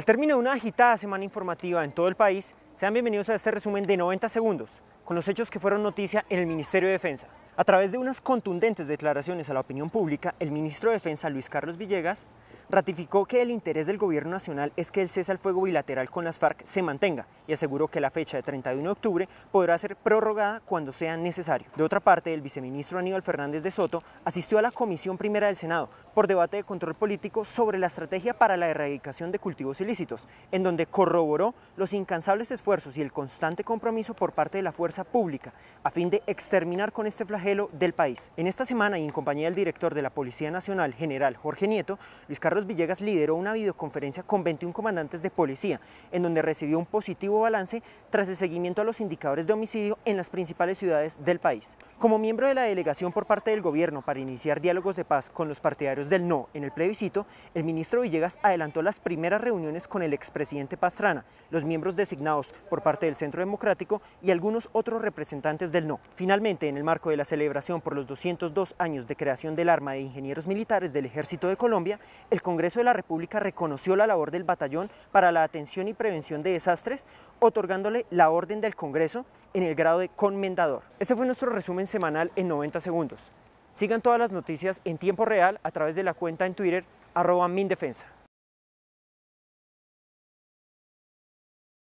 Al término de una agitada semana informativa en todo el país, sean bienvenidos a este resumen de 90 segundos con los hechos que fueron noticia en el Ministerio de Defensa. A través de unas contundentes declaraciones a la opinión pública, el ministro de Defensa, Luis Carlos Villegas, ratificó que el interés del gobierno nacional es que el cese al fuego bilateral con las FARC se mantenga y aseguró que la fecha de 31 de octubre podrá ser prorrogada cuando sea necesario. De otra parte, el viceministro Aníbal Fernández de Soto asistió a la Comisión Primera del Senado por debate de control político sobre la estrategia para la erradicación de cultivos ilícitos, en donde corroboró los incansables esfuerzos y el constante compromiso por parte de la fuerza pública a fin de exterminar con este flagelo del país. En esta semana y en compañía del director de la Policía Nacional, general Jorge Nieto, Luis Carlos Villegas lideró una videoconferencia con 21 comandantes de policía, en donde recibió un positivo balance tras el seguimiento a los indicadores de homicidio en las principales ciudades del país. Como miembro de la delegación por parte del gobierno para iniciar diálogos de paz con los partidarios del no en el plebiscito, el ministro Villegas adelantó las primeras reuniones con el expresidente Pastrana, los miembros designados por parte del Centro Democrático y algunos otros representantes del no. Finalmente, en el marco de la celebración por los 202 años de creación del arma de ingenieros militares del Ejército de Colombia, el Congreso de la República reconoció la labor del batallón para la atención y prevención de desastres, otorgándole la Orden del Congreso en el grado de Comendador. Este fue nuestro resumen semanal en 90 segundos. Sigan todas las noticias en tiempo real a través de la cuenta en Twitter, arroba MinDefensa.